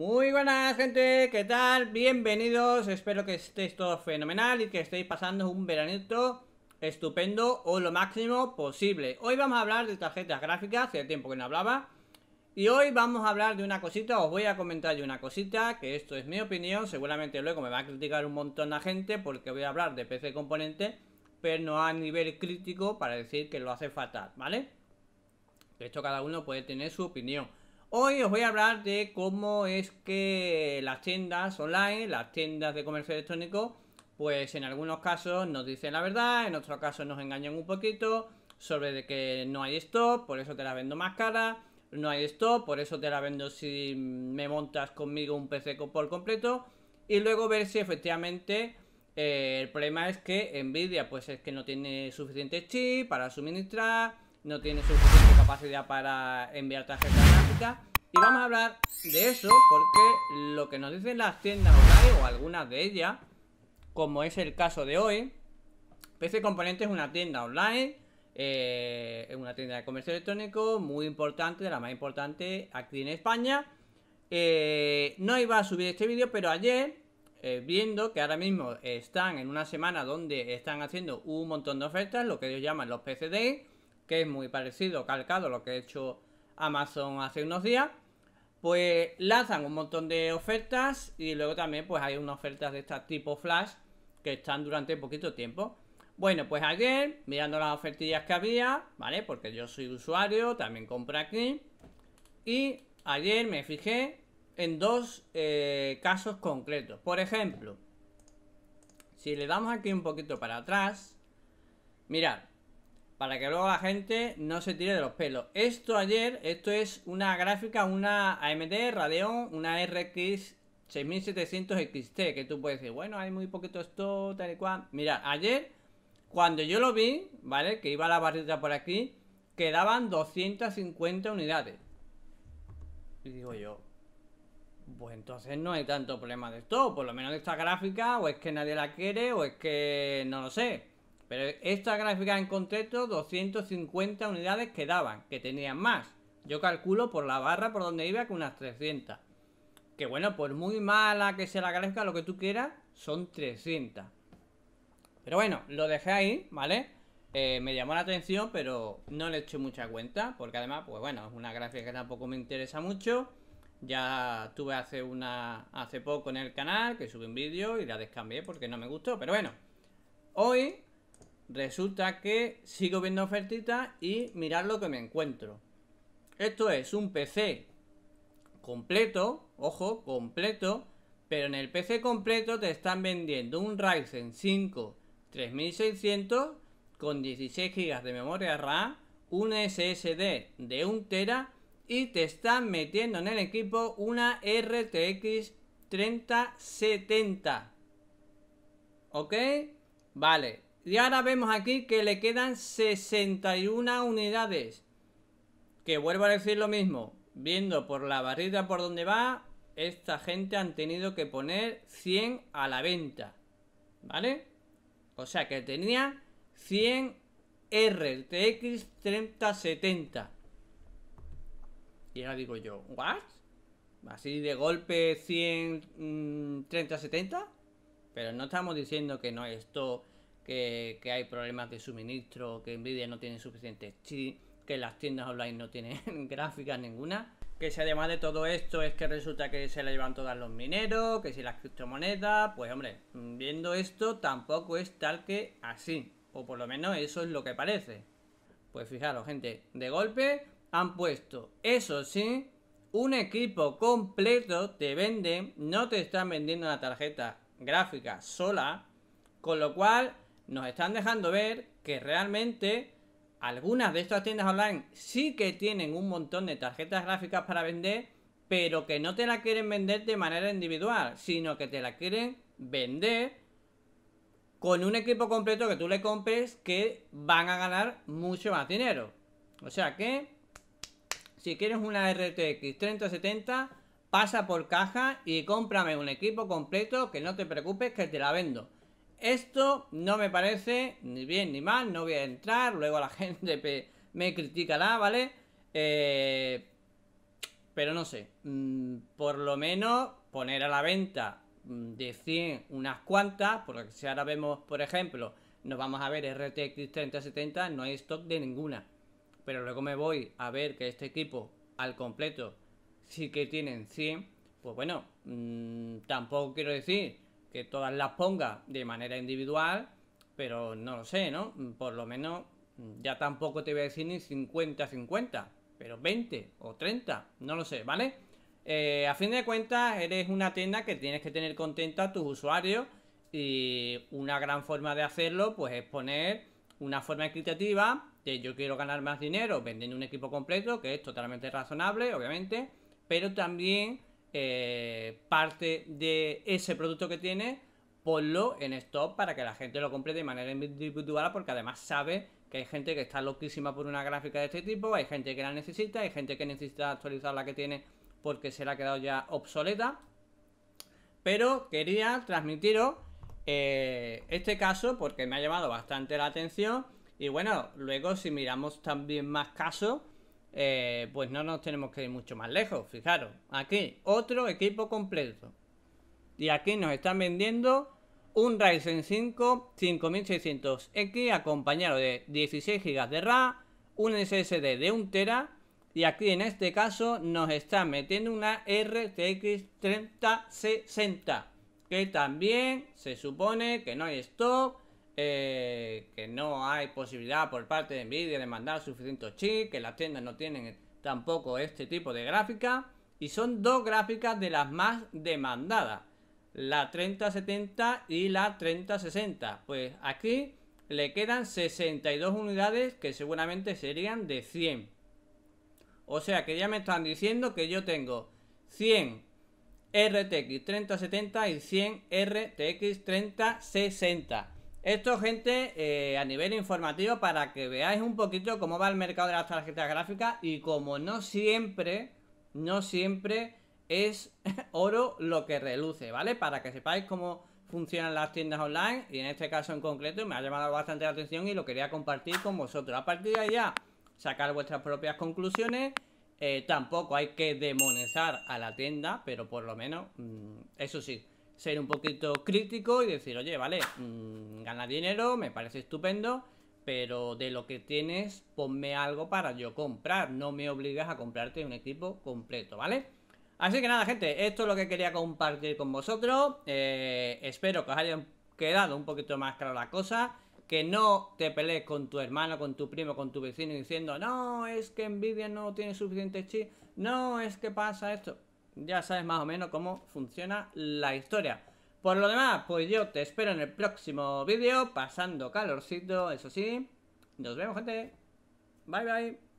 Muy buenas gente, ¿qué tal? Bienvenidos, espero que estéis todos fenomenal y que estéis pasando un veranito estupendo o lo máximo posible. Hoy vamos a hablar de tarjetas gráficas, hace tiempo que no hablaba. Y hoy vamos a hablar de una cosita, os voy a comentar yo una cosita, que esto es mi opinión, seguramente luego me va a criticar un montón de gente porque voy a hablar de PC Componente, pero no a nivel crítico para decir que lo hace fatal, ¿vale? hecho, cada uno puede tener su opinión. Hoy os voy a hablar de cómo es que las tiendas online, las tiendas de comercio electrónico, pues en algunos casos nos dicen la verdad, en otros casos nos engañan un poquito sobre de que no hay esto, por eso te la vendo más cara, no hay esto, por eso te la vendo si me montas conmigo un PC por completo y luego ver si efectivamente eh, el problema es que Nvidia pues es que no tiene suficiente chip para suministrar no tiene suficiente capacidad para enviar tarjetas gráficas. Y vamos a hablar de eso porque lo que nos dicen las tiendas online o algunas de ellas, como es el caso de hoy, PC Componentes es una tienda online, eh, una tienda de comercio electrónico muy importante, de la más importante aquí en España. Eh, no iba a subir este vídeo, pero ayer, eh, viendo que ahora mismo están en una semana donde están haciendo un montón de ofertas, lo que ellos llaman los PCD, que es muy parecido, calcado lo que ha hecho Amazon hace unos días, pues lanzan un montón de ofertas y luego también pues hay unas ofertas de este tipo flash que están durante poquito tiempo. Bueno, pues ayer, mirando las ofertillas que había, ¿vale? Porque yo soy usuario, también compro aquí. Y ayer me fijé en dos eh, casos concretos. Por ejemplo, si le damos aquí un poquito para atrás, mirad, para que luego la gente no se tire de los pelos. Esto ayer, esto es una gráfica, una AMD Radeon, una RX 6700 XT, que tú puedes decir, bueno, hay muy poquito esto, tal y cual. Mira, ayer, cuando yo lo vi, ¿vale? Que iba la barrita por aquí, quedaban 250 unidades. Y digo yo, pues entonces no hay tanto problema de esto, por lo menos de esta gráfica, o es que nadie la quiere, o es que no lo sé. Pero esta gráfica en concreto, 250 unidades quedaban, que tenían más. Yo calculo por la barra por donde iba que unas 300. Que bueno, por muy mala que sea la gráfica, lo que tú quieras, son 300. Pero bueno, lo dejé ahí, ¿vale? Eh, me llamó la atención, pero no le eché mucha cuenta, porque además, pues bueno, es una gráfica que tampoco me interesa mucho. Ya tuve hace una hace poco en el canal que subí un vídeo y la descambié porque no me gustó, pero bueno. Hoy Resulta que sigo viendo ofertitas y mirar lo que me encuentro. Esto es un PC completo, ojo, completo, pero en el PC completo te están vendiendo un Ryzen 5 3600 con 16 GB de memoria RAM, un SSD de 1 tera y te están metiendo en el equipo una RTX 3070. ¿Ok? Vale, y ahora vemos aquí que le quedan 61 unidades. Que vuelvo a decir lo mismo. Viendo por la barrita por donde va, esta gente han tenido que poner 100 a la venta. ¿Vale? O sea que tenía 100 RTX 3070. Y ahora digo yo, ¿what? Así de golpe 100 3070. Mm, Pero no estamos diciendo que no, esto que, hay problemas de suministro, que Nvidia no tiene suficientes que las tiendas online no tienen gráficas ninguna. Que si además de todo esto es que resulta que se la llevan todos los mineros, que si las criptomonedas, pues hombre, viendo esto tampoco es tal que así. O por lo menos eso es lo que parece. Pues fijaros, gente, de golpe han puesto, eso sí, un equipo completo te venden, no te están vendiendo una tarjeta gráfica sola, con lo cual nos están dejando ver que realmente algunas de estas tiendas online sí que tienen un montón de tarjetas gráficas para vender, pero que no te la quieren vender de manera individual, sino que te la quieren vender con un equipo completo que tú le compres que van a ganar mucho más dinero. O sea que, si quieres una RTX 3070, pasa por caja y cómprame un equipo completo que no te preocupes que te la vendo. Esto no me parece ni bien ni mal, no voy a entrar, luego la gente me criticará, ah, ¿vale? Eh, pero no sé, mm, por lo menos poner a la venta mm, de 100 unas cuantas, porque si ahora vemos, por ejemplo, nos vamos a ver RTX 3070, no hay stock de ninguna. Pero luego me voy a ver que este equipo al completo sí que tienen 100, pues bueno, mm, tampoco quiero decir que todas las ponga de manera individual, pero no lo sé, ¿no? Por lo menos ya tampoco te voy a decir ni 50-50, pero 20 o 30, no lo sé, ¿vale? Eh, a fin de cuentas, eres una tienda que tienes que tener contenta a tus usuarios y una gran forma de hacerlo pues es poner una forma equitativa de yo quiero ganar más dinero vendiendo un equipo completo, que es totalmente razonable, obviamente, pero también eh, parte de ese producto que tiene, ponlo en stop para que la gente lo compre de manera individual, porque además sabe que hay gente que está loquísima por una gráfica de este tipo, hay gente que la necesita, hay gente que necesita actualizar la que tiene porque se la ha quedado ya obsoleta. Pero quería transmitiros eh, este caso porque me ha llamado bastante la atención. Y bueno, luego si miramos también más casos, eh, pues no nos tenemos que ir mucho más lejos. Fijaros, aquí otro equipo completo. Y aquí nos están vendiendo un Ryzen 5 5600X acompañado de 16 GB de RAM, un SSD de 1 tera y aquí en este caso nos están metiendo una RTX 3060 que también se supone que no hay stock eh, que no hay posibilidad por parte de Nvidia de mandar suficientes chips, que las tiendas no tienen tampoco este tipo de gráfica y son dos gráficas de las más demandadas, la 3070 y la 3060. Pues aquí le quedan 62 unidades que seguramente serían de 100. O sea que ya me están diciendo que yo tengo 100 RTX 3070 y 100 RTX 3060. Esto, gente, eh, a nivel informativo para que veáis un poquito cómo va el mercado de las tarjetas gráficas y como no siempre, no siempre es oro lo que reluce, ¿vale? Para que sepáis cómo funcionan las tiendas online y en este caso en concreto me ha llamado bastante la atención y lo quería compartir con vosotros. A partir de allá, sacar vuestras propias conclusiones. Eh, tampoco hay que demonizar a la tienda, pero por lo menos, mm, eso sí, ser un poquito crítico y decir, oye, vale, mm, gana dinero, me parece estupendo, pero de lo que tienes, ponme algo para yo comprar. No me obligas a comprarte un equipo completo, ¿vale? Así que nada, gente, esto es lo que quería compartir con vosotros. Eh, espero que os haya quedado un poquito más clara la cosa. Que no te pelees con tu hermano, con tu primo, con tu vecino diciendo, no, es que Envidia no tiene suficiente chip, no, es que pasa esto ya sabes más o menos cómo funciona la historia. Por lo demás, pues yo te espero en el próximo vídeo, pasando calorcito, eso sí. Nos vemos, gente. Bye, bye.